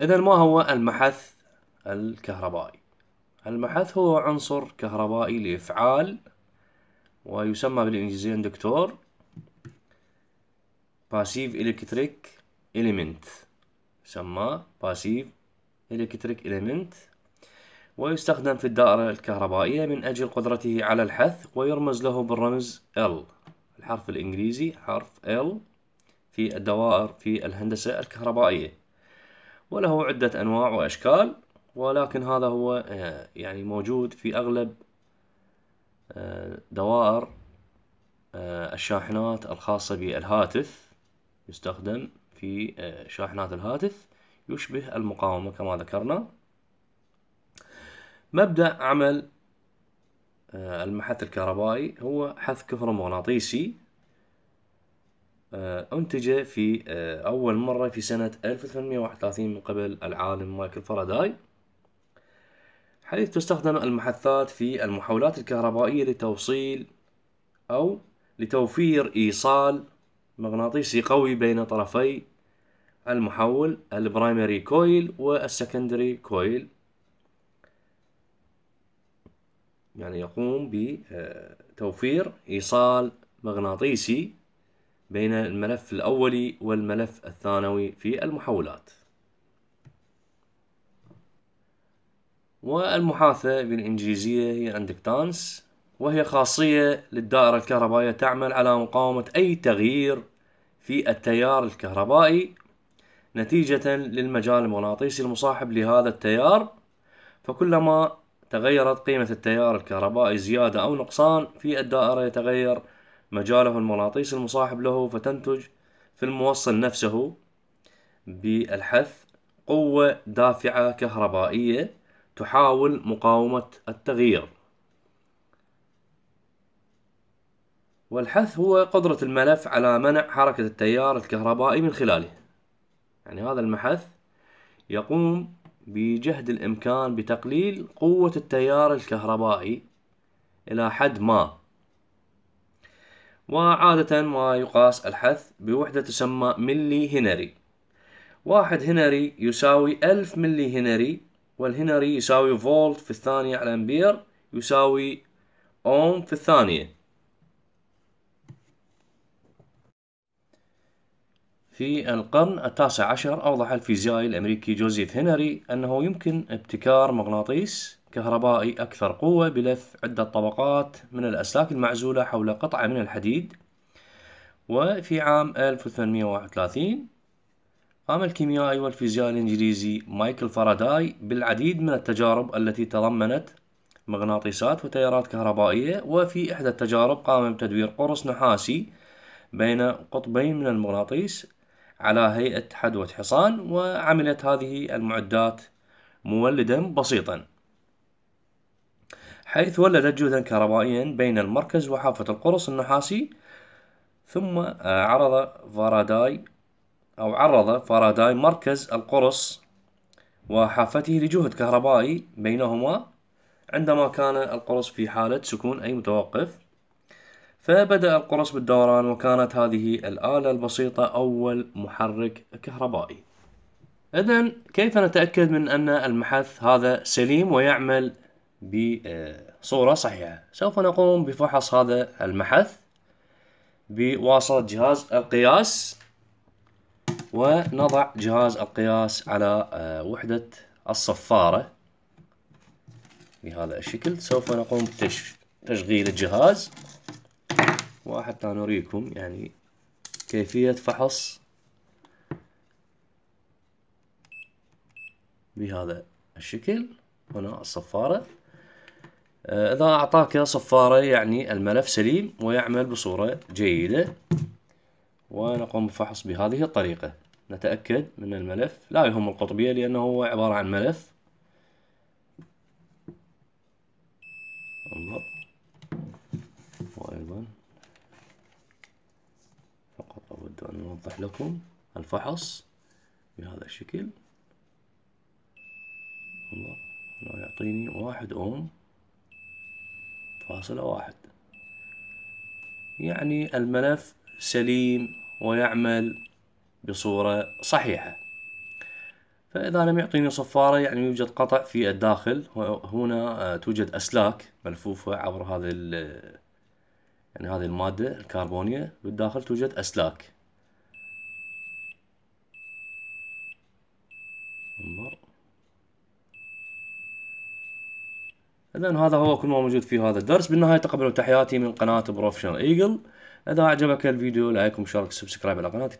إذا ما هو المحث الكهربائي؟ المحث هو عنصر كهربائي لإفعال ويسمى بالإنجليزية دكتور باسيف إلكتريك إليمنت يسمى باسيف إلكتريك إليمنت ويستخدم في الدائرة الكهربائية من أجل قدرته على الحث ويرمز له بالرمز L الحرف الإنجليزي حرف L في الدوائر في الهندسة الكهربائية وله عدة أنواع وأشكال ولكن هذا هو آه، يعني موجود في أغلب آه، دوائر آه، الشاحنات الخاصة بالهاتف يستخدم في شاحنات الهاتف يشبه المقاومة كما ذكرنا مبدأ عمل المحث الكهربائي هو حث كهرومغناطيسي آه، أنتج في آه، أول مرة في سنة 1831 من قبل العالم مايكل فاراداي حيث تستخدم المحثات في المحولات الكهربائية لتوصيل أو لتوفير إيصال مغناطيسي قوي بين طرفي المحول البرايمري كويل والسكندري كويل يعني يقوم بتوفير إيصال مغناطيسي بين الملف الأولي والملف الثانوي في المحولات والمحاثة بالإنجليزية هي الاندكتانس وهي خاصية للدائرة الكهربائية تعمل على مقاومة أي تغيير في التيار الكهربائي نتيجة للمجال المغناطيسي المصاحب لهذا التيار فكلما تغيرت قيمة التيار الكهربائي زيادة أو نقصان في الدائرة يتغير مجاله المغناطيس المصاحب له فتنتج في الموصل نفسه بالحث قوة دافعة كهربائية تحاول مقاومة التغيير والحث هو قدرة الملف على منع حركة التيار الكهربائي من خلاله يعني هذا المحث يقوم بجهد الإمكان بتقليل قوة التيار الكهربائي إلى حد ما وعادة ما يقاس الحث بوحدة تسمى ملي هنري واحد هنري يساوي ألف ملي هنري والهنري يساوي فولت في الثانية على أمبير يساوي أوم في الثانية في القرن التاسع عشر أوضح الفيزيائي الأمريكي جوزيف هنري أنه يمكن ابتكار مغناطيس كهربائي أكثر قوة بلف عدة طبقات من الأسلاك المعزولة حول قطعة من الحديد وفي عام 1831 قام الكيميائي والفيزيائي الإنجليزي مايكل فاراداي بالعديد من التجارب التي تضمنت مغناطيسات وتيارات كهربائية وفي إحدى التجارب قام بتدوير قرص نحاسي بين قطبين من المغناطيس على هيئة حدوة حصان وعملت هذه المعدات مولدا بسيطا حيث ولدت جهدا كهربائيا بين المركز وحافة القرص النحاسي ثم عرض فاراداي أو عرض فاراداي مركز القرص وحافته لجهد كهربائي بينهما عندما كان القرص في حالة سكون أي متوقف فبدأ القرص بالدوران وكانت هذه الآلة البسيطة أول محرك كهربائي إذا كيف نتأكد من أن المحث هذا سليم ويعمل بصورة صحيحة سوف نقوم بفحص هذا المحث بواسطة جهاز القياس ونضع جهاز القياس على آه، وحدة الصفارة بهذا الشكل سوف نقوم بتشغيل الجهاز وحتى نريكم يعني كيفية فحص بهذا الشكل هنا الصفارة آه، إذا أعطاك صفارة يعني الملف سليم ويعمل بصورة جيدة ونقوم بفحص بهذه الطريقة نتأكد من الملف لا يهم القطبية لأنه هو عبارة عن ملف انظر أفتح لكم الفحص بهذا الشكل انظر هنا يعطيني واحد أوم فاصلة واحد يعني الملف سليم ويعمل بصورة صحيحة فإذا لم يعطيني صفارة يعني يوجد قطع في الداخل وهنا توجد أسلاك ملفوفة عبر هذه يعني هذه المادة الكربونية بالداخل توجد أسلاك انظر اذا هذا هو كل ما موجود في هذا الدرس بالنهايه تقبلوا تحياتي من قناه بروفيشنال ايجل اذا اعجبك الفيديو لايك ومشاركه سبسكرايب على قناتي